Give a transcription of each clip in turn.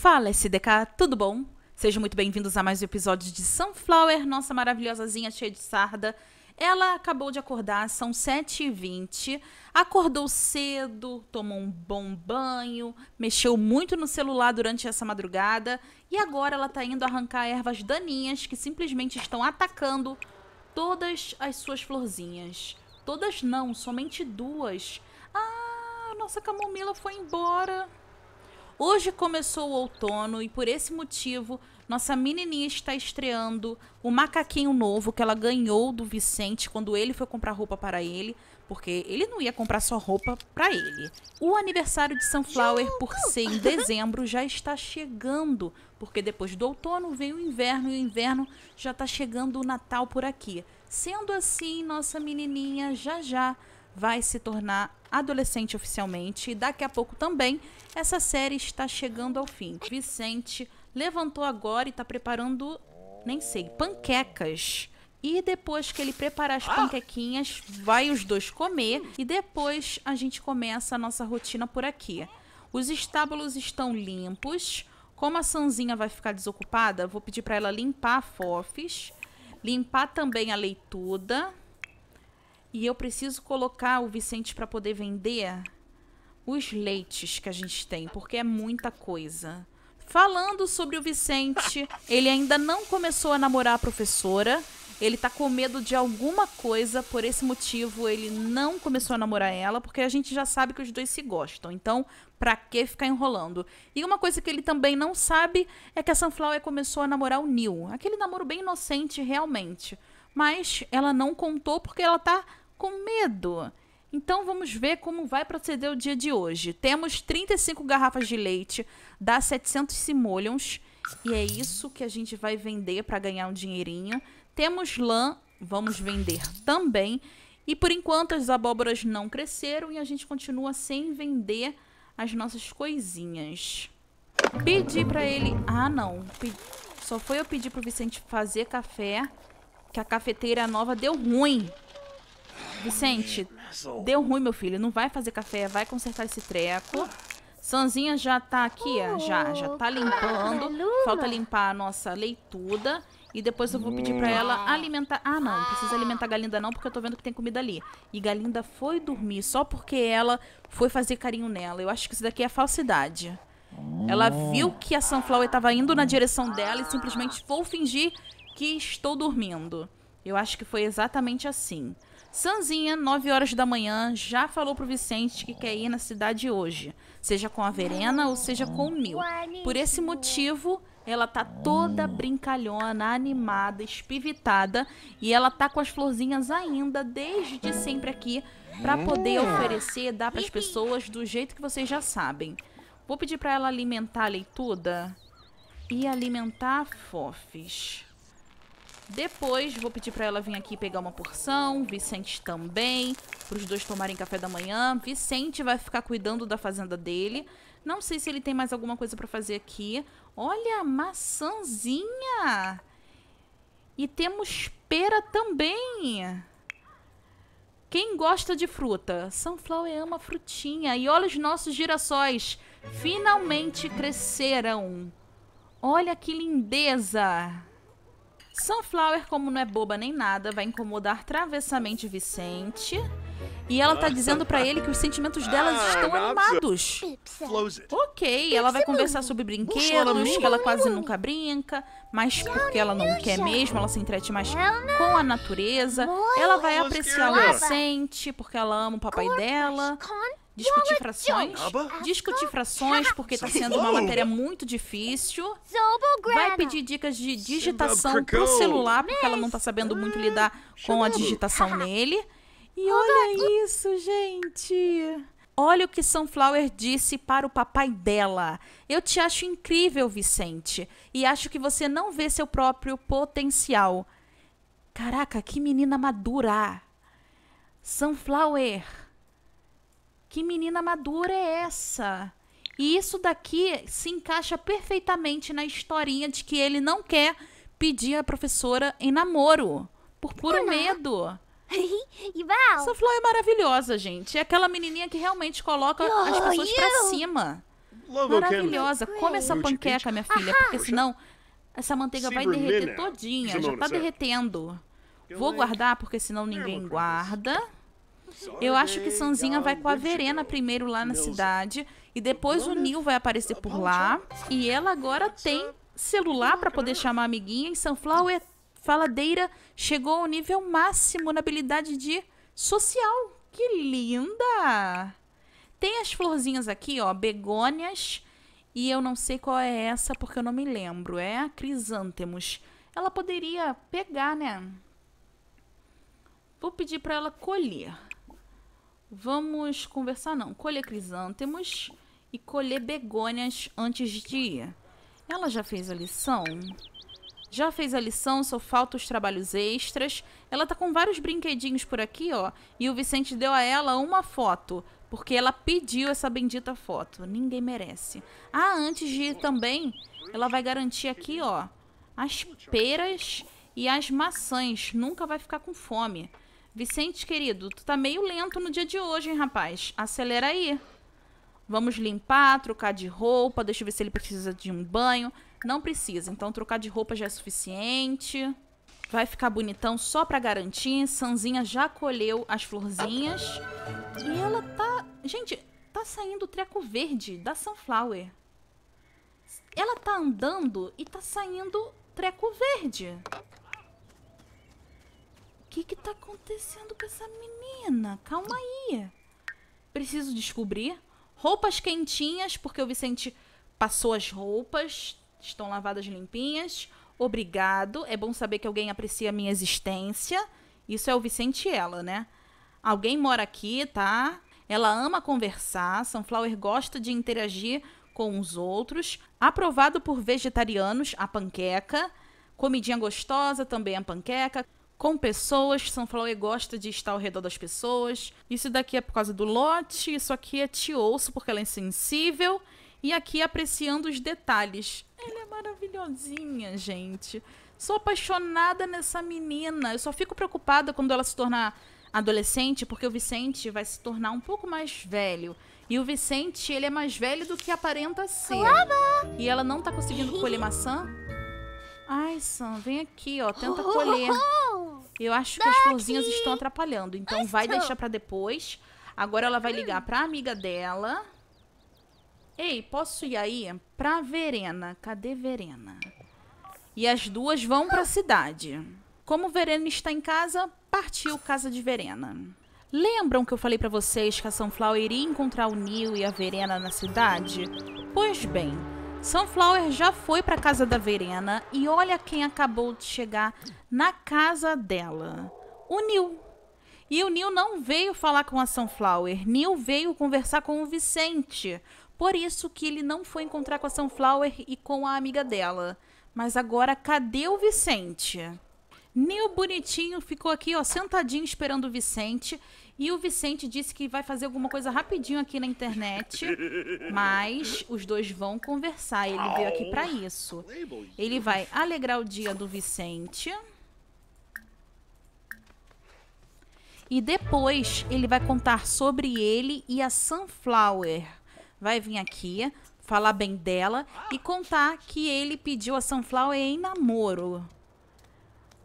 Fala SDK, tudo bom? Sejam muito bem-vindos a mais um episódio de Sunflower, nossa maravilhosazinha cheia de sarda. Ela acabou de acordar, são 7h20, acordou cedo, tomou um bom banho, mexeu muito no celular durante essa madrugada e agora ela está indo arrancar ervas daninhas que simplesmente estão atacando todas as suas florzinhas. Todas não, somente duas. Ah, nossa camomila foi embora. Hoje começou o outono e por esse motivo nossa menininha está estreando o macaquinho novo que ela ganhou do Vicente quando ele foi comprar roupa para ele, porque ele não ia comprar só roupa para ele. O aniversário de Sunflower, por ser em dezembro, já está chegando, porque depois do outono vem o inverno e o inverno já está chegando o Natal por aqui. Sendo assim, nossa menininha já já vai se tornar adolescente oficialmente. E daqui a pouco também essa série está chegando ao fim. Vicente levantou agora e está preparando, nem sei, panquecas. E depois que ele preparar as ah! panquequinhas, vai os dois comer e depois a gente começa a nossa rotina por aqui. Os estábulos estão limpos. Como a Sanzinha vai ficar desocupada, vou pedir para ela limpar a Fofis, limpar também a leituda e eu preciso colocar o Vicente para poder vender os leites que a gente tem, porque é muita coisa. Falando sobre o Vicente, ele ainda não começou a namorar a professora. Ele tá com medo de alguma coisa, por esse motivo ele não começou a namorar ela, porque a gente já sabe que os dois se gostam. Então, pra que ficar enrolando? E uma coisa que ele também não sabe é que a Sunflower começou a namorar o Neil. Aquele namoro bem inocente, realmente. Mas ela não contou porque ela tá com medo. Então vamos ver como vai proceder o dia de hoje. Temos 35 garrafas de leite, dá 700 simoleons, e é isso que a gente vai vender para ganhar um dinheirinho. Temos lã, vamos vender também. E por enquanto as abóboras não cresceram e a gente continua sem vender as nossas coisinhas. Pedi para ele... Ah, não. Pedi... Só foi eu pedir pro Vicente fazer café, que a cafeteira nova deu ruim. Vicente, deu ruim, meu filho. Não vai fazer café, vai consertar esse treco. Sanzinha já tá aqui, já, já tá limpando. Falta limpar a nossa leituda. E depois eu vou pedir pra ela alimentar... Ah, não, não precisa alimentar a Galinda não, porque eu tô vendo que tem comida ali. E Galinda foi dormir só porque ela foi fazer carinho nela. Eu acho que isso daqui é falsidade. Ela hum. viu que a Sunflower estava indo na direção dela e simplesmente vou fingir que estou dormindo. Eu acho que foi exatamente assim. Sanzinha, 9 horas da manhã, já falou pro Vicente que quer ir na cidade hoje, seja com a Verena ou seja com o Mil. Por esse motivo, ela tá toda brincalhona, animada, espivitada e ela tá com as florzinhas ainda desde sempre aqui para poder hum. oferecer, dar para as pessoas do jeito que vocês já sabem. Vou pedir para ela alimentar a leituda e alimentar fofes. Depois vou pedir para ela vir aqui pegar uma porção, Vicente também, para os dois tomarem café da manhã. Vicente vai ficar cuidando da fazenda dele. Não sei se ele tem mais alguma coisa para fazer aqui. Olha, maçãzinha! E temos pera também. Quem gosta de fruta? Sunflower ama frutinha. E olha os nossos girassóis. Finalmente cresceram. Olha que lindeza! Sunflower, como não é boba nem nada, vai incomodar travessamente Vicente. E ela tá dizendo para ele que os sentimentos delas ah, estão animados. Ok, ela vai conversar sobre brinquedos, é que ela quase nunca brinca, mas porque ela não quer mesmo, ela se entrete mais com a natureza. Ela vai apreciar o Vicente, porque ela ama o papai dela discutir é frações. Discutir frações, porque está sendo uma matéria muito difícil. Vai pedir dicas de digitação pro celular, porque ela não está sabendo muito lidar com a digitação nele. E olha é isso, gente! Olha o que Sunflower disse para o papai dela. Eu te acho incrível, Vicente, e acho que você não vê seu próprio potencial. Caraca, que menina madura! Sunflower! Que menina madura é essa? E isso daqui se encaixa perfeitamente na historinha de que ele não quer pedir a professora em namoro. Por puro Olá. medo. Essa flor é maravilhosa, gente. É aquela menininha que realmente coloca oh, as pessoas pra cima. Né? Maravilhosa. Come essa é panqueca, minha filha, porque senão essa manteiga vai derreter todinha. Já tá derretendo. Vou guardar, porque senão ninguém guarda. Eu acho que Sanzinha vai com a Verena primeiro lá na cidade e depois o Neil vai aparecer por lá e ela agora tem celular para poder chamar a amiguinha e Sunflower é faladeira chegou ao nível máximo na habilidade de social. Que linda! Tem as florzinhas aqui, ó, begônias e eu não sei qual é essa porque eu não me lembro. É a crisântemos. Ela poderia pegar, né? Vou pedir para ela colher. Vamos conversar não. Colher crisântemos e colher begônias antes de ir. Ela já fez a lição? Já fez a lição, só falta os trabalhos extras. Ela tá com vários brinquedinhos por aqui, ó. E o Vicente deu a ela uma foto, porque ela pediu essa bendita foto. Ninguém merece. Ah, antes de ir também, ela vai garantir aqui, ó, as peras e as maçãs. Nunca vai ficar com fome. Vicente, querido, tu tá meio lento no dia de hoje, hein, rapaz? Acelera aí. Vamos limpar, trocar de roupa. Deixa eu ver se ele precisa de um banho. Não precisa, então trocar de roupa já é suficiente. Vai ficar bonitão só pra garantir. Sanzinha já colheu as florzinhas. E ela tá... Gente, tá saindo o treco verde da Sunflower. Ela tá andando e tá saindo treco verde que tá acontecendo com essa menina? Calma aí. Preciso descobrir. Roupas quentinhas, porque o Vicente passou as roupas. Estão lavadas limpinhas. Obrigado. É bom saber que alguém aprecia a minha existência. Isso é o Vicente e ela, né? Alguém mora aqui, tá? Ela ama conversar. Sunflower gosta de interagir com os outros. Aprovado por vegetarianos, a panqueca. Comidinha gostosa, também a panqueca com pessoas. são Sunflower gosta de estar ao redor das pessoas. Isso daqui é por causa do lote. Isso aqui é ouço porque ela é insensível. E aqui apreciando os detalhes. Ela é maravilhosinha, gente. Sou apaixonada nessa menina. Eu só fico preocupada quando ela se tornar adolescente, porque o Vicente vai se tornar um pouco mais velho. E o Vicente, ele é mais velho do que aparenta ser. Lava. E ela não tá conseguindo colher maçã. Ai, Sam, vem aqui, ó. Tenta colher. Eu acho que as florzinhas estão atrapalhando. Então vai deixar pra depois. Agora ela vai hum. ligar pra amiga dela. Ei, posso ir aí? Pra Verena. Cadê Verena? E as duas vão pra cidade. Como Verena está em casa, partiu casa de Verena. Lembram que eu falei para vocês que a Sunflower iria encontrar o Neil e a Verena na cidade? Pois bem, Sunflower já foi para casa da Verena e olha quem acabou de chegar na casa dela. O Nil. E o Nil não veio falar com a Sunflower. Nil veio conversar com o Vicente. Por isso que ele não foi encontrar com a Sunflower e com a amiga dela. Mas agora cadê o Vicente? Nil bonitinho ficou aqui, ó, sentadinho esperando o Vicente e o Vicente disse que vai fazer alguma coisa rapidinho aqui na internet, mas os dois vão conversar. Ele veio aqui para isso. Ele vai alegrar o dia do Vicente. E depois ele vai contar sobre ele e a Sunflower. Vai vir aqui, falar bem dela e contar que ele pediu a Sunflower em namoro.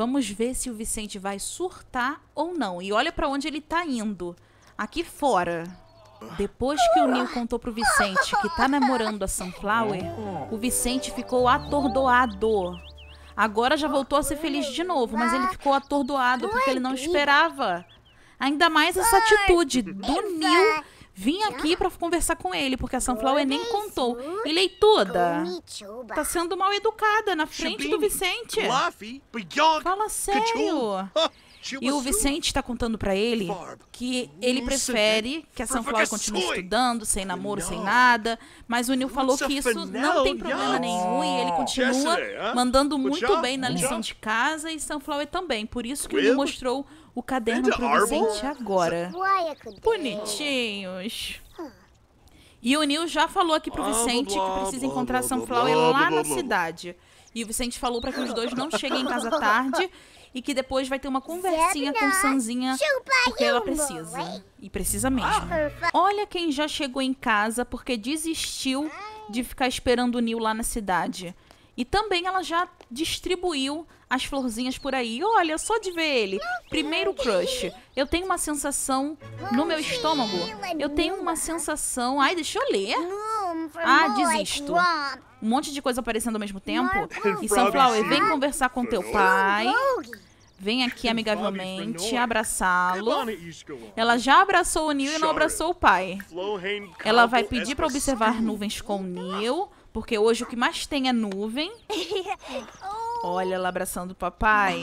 Vamos ver se o Vicente vai surtar ou não. E olha para onde ele tá indo. Aqui fora. Depois que o Neil contou pro Vicente que tá namorando a Sunflower, o Vicente ficou atordoado. Agora já voltou a ser feliz de novo, mas ele ficou atordoado porque ele não esperava. Ainda mais essa atitude do Neil Vim aqui para conversar com ele, porque a Sunflower nem contou. Ele é toda. Tá sendo mal educada na frente do Vicente. Fala sério. E o Vicente está contando para ele que ele prefere que a Sunflower continue estudando, sem namoro, sem nada. Mas o Neil falou que isso não tem problema nenhum e ele continua mandando muito bem na lição de casa e Sunflower também. Por isso que ele mostrou o caderno para o Vicente agora. É Bonitinhos. E o Neil já falou aqui pro ah, Vicente que precisa encontrar Sunflower lá na cidade. E o Vicente falou para que os dois não cheguem em casa tarde e que depois vai ter uma conversinha com Sanzinha porque ela precisa. E precisa mesmo. Ah, Olha quem já chegou em casa porque desistiu de ficar esperando o Neil lá na cidade. E também ela já distribuiu as florzinhas por aí. Olha, só de ver ele. Primeiro crush. Eu tenho uma sensação no meu estômago. Eu tenho uma sensação... Ai, deixa eu ler. Ah, desisto. Um monte de coisa aparecendo ao mesmo tempo. E Sunflower, vem conversar com teu pai. Vem aqui amigavelmente abraçá-lo. Ela já abraçou o Neil e não abraçou o pai. Ela vai pedir para observar nuvens com o Neil. Porque hoje o que mais tem é nuvem. Olha ela abraçando o papai.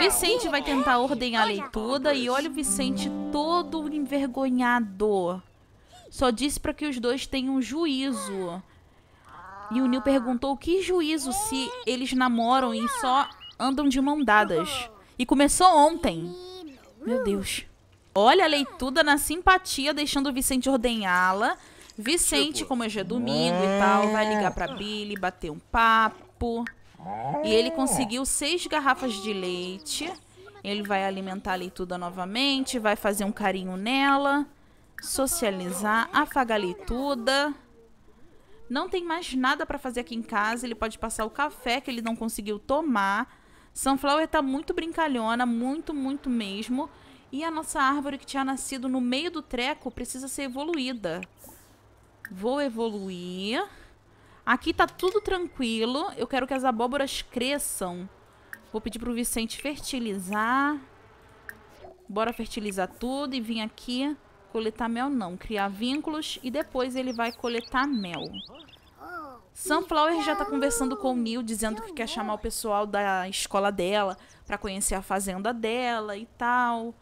Vicente vai tentar ordenhar a leituda e olha o Vicente todo envergonhado. Só disse para que os dois tenham juízo. E o Neil perguntou que juízo se eles namoram e só andam de mão dadas. E começou ontem. Meu Deus. Olha a leituda na simpatia, deixando o Vicente ordenhá-la. Vicente, tipo... como é, é domingo e tal, vai é. ligar pra Billy, bater um papo. E ele conseguiu seis garrafas de leite. Ele vai alimentar a leituda novamente, vai fazer um carinho nela, socializar, afagar a leituda. Não tem mais nada para fazer aqui em casa. Ele pode passar o café que ele não conseguiu tomar. Sunflower tá muito brincalhona, muito, muito mesmo. E a nossa árvore que tinha nascido no meio do treco precisa ser evoluída. Vou evoluir. Aqui tá tudo tranquilo. Eu quero que as abóboras cresçam. Vou pedir pro Vicente fertilizar. Bora fertilizar tudo e vir aqui coletar mel não, criar vínculos e depois ele vai coletar mel. Sunflower já tá conversando com o Neil, dizendo que quer chamar o pessoal da escola dela para conhecer a fazenda dela e tal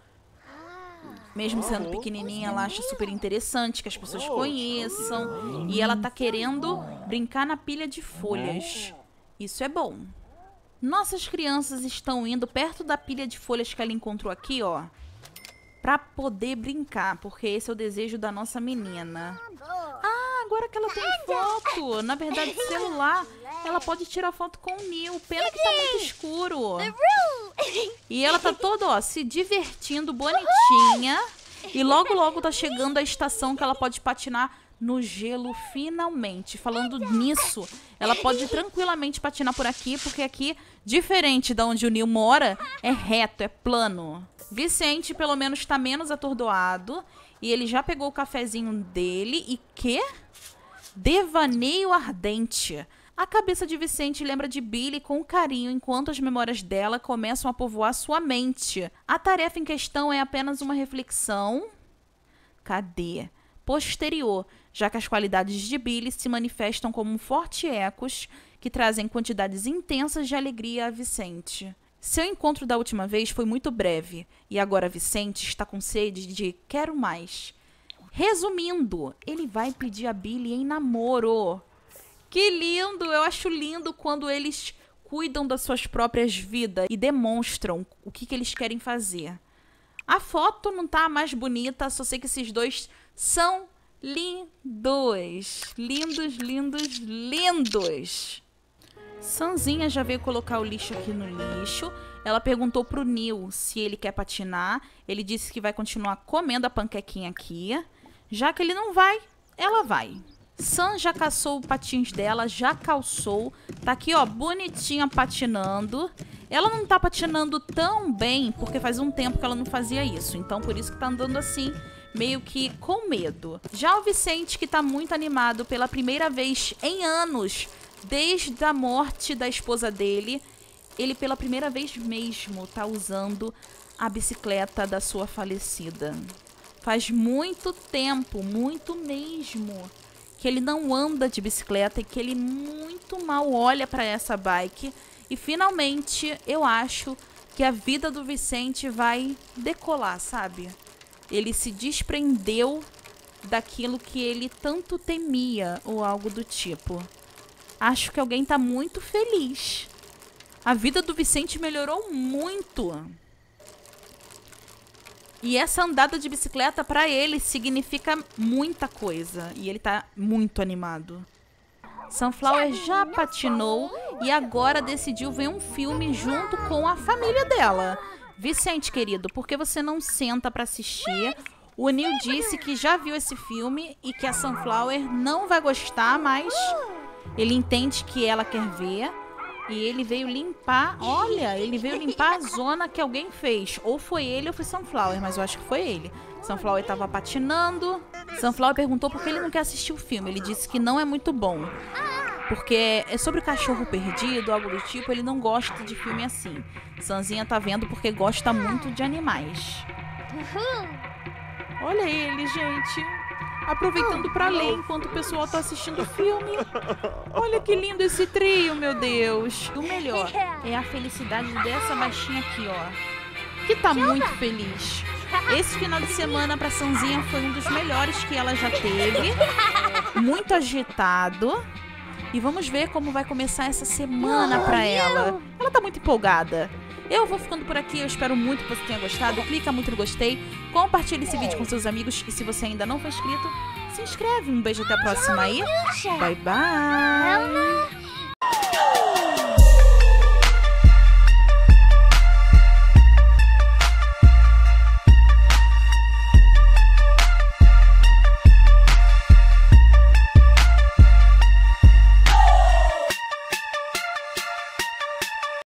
mesmo sendo pequenininha, ela acha super interessante que as pessoas conheçam. E ela tá querendo brincar na pilha de folhas. Isso é bom. Nossas crianças estão indo perto da pilha de folhas que ela encontrou aqui, ó. Pra poder brincar, porque esse é o desejo da nossa menina. Ah, agora que ela tem foto, na verdade, celular, ela pode tirar foto com o Neil. Pena que tá muito escuro. E ela tá toda, ó, se divertindo, bonitinha. E logo, logo tá chegando a estação que ela pode patinar no gelo finalmente. Falando nisso, ela pode tranquilamente patinar por aqui, porque aqui, diferente da onde o Neil mora, é reto, é plano. Vicente, pelo menos, está menos atordoado. E ele já pegou o cafezinho dele. E que? Devaneio ardente. A cabeça de Vicente lembra de Billy com carinho enquanto as memórias dela começam a povoar sua mente. A tarefa em questão é apenas uma reflexão. Cadê? Posterior, já que as qualidades de Billy se manifestam como fortes ecos que trazem quantidades intensas de alegria a Vicente. Seu encontro da última vez foi muito breve e agora Vicente está com sede de quero mais. Resumindo, ele vai pedir a Billy em namoro. Que lindo! Eu acho lindo quando eles cuidam das suas próprias vidas e demonstram o que, que eles querem fazer. A foto não tá mais bonita, só sei que esses dois são lindos. Lindos, lindos, lindos. Sanzinha já veio colocar o lixo aqui no lixo. Ela perguntou pro Neil se ele quer patinar. Ele disse que vai continuar comendo a panquequinha aqui. Já que ele não vai, ela vai. Sam já caçou o patins dela, já calçou. Tá aqui, ó, bonitinha patinando. Ela não tá patinando tão bem, porque faz um tempo que ela não fazia isso. Então, por isso que tá andando assim, meio que com medo. Já o Vicente, que tá muito animado pela primeira vez em anos, desde a morte da esposa dele, ele pela primeira vez mesmo tá usando a bicicleta da sua falecida. Faz muito tempo, muito mesmo que ele não anda de bicicleta e que ele muito mal olha para essa bike. E finalmente eu acho que a vida do Vicente vai decolar, sabe? Ele se desprendeu daquilo que ele tanto temia ou algo do tipo. Acho que alguém tá muito feliz. A vida do Vicente melhorou muito. E essa andada de bicicleta para ele significa muita coisa. E ele tá muito animado. Sunflower já patinou e agora decidiu ver um filme junto com a família dela. Vicente, querido, por que você não senta para assistir? O Neil disse que já viu esse filme e que a Sunflower não vai gostar, mas ele entende que ela quer ver. E ele veio limpar, olha, ele veio limpar a zona que alguém fez. Ou foi ele ou foi Sunflower, mas eu acho que foi ele. Sunflower estava patinando. Sunflower perguntou por que ele não quer assistir o filme. Ele disse que não é muito bom. Porque é sobre cachorro perdido, algo do tipo, ele não gosta de filme assim. Sanzinha tá vendo porque gosta muito de animais. Uhum. Olha ele, gente aproveitando para ler enquanto o pessoal tá assistindo o filme. Olha que lindo esse trio, meu Deus. O melhor é a felicidade dessa baixinha aqui, ó. Que tá muito feliz. Esse final de semana pra Sanzinha foi um dos melhores que ela já teve. Muito agitado. E vamos ver como vai começar essa semana pra ela. Ela tá muito empolgada. Eu vou ficando por aqui, eu espero muito que você tenha gostado. Clica muito no gostei, compartilhe esse vídeo com seus amigos e se você ainda não foi inscrito, se inscreve. Um beijo até a próxima aí. Bye bye.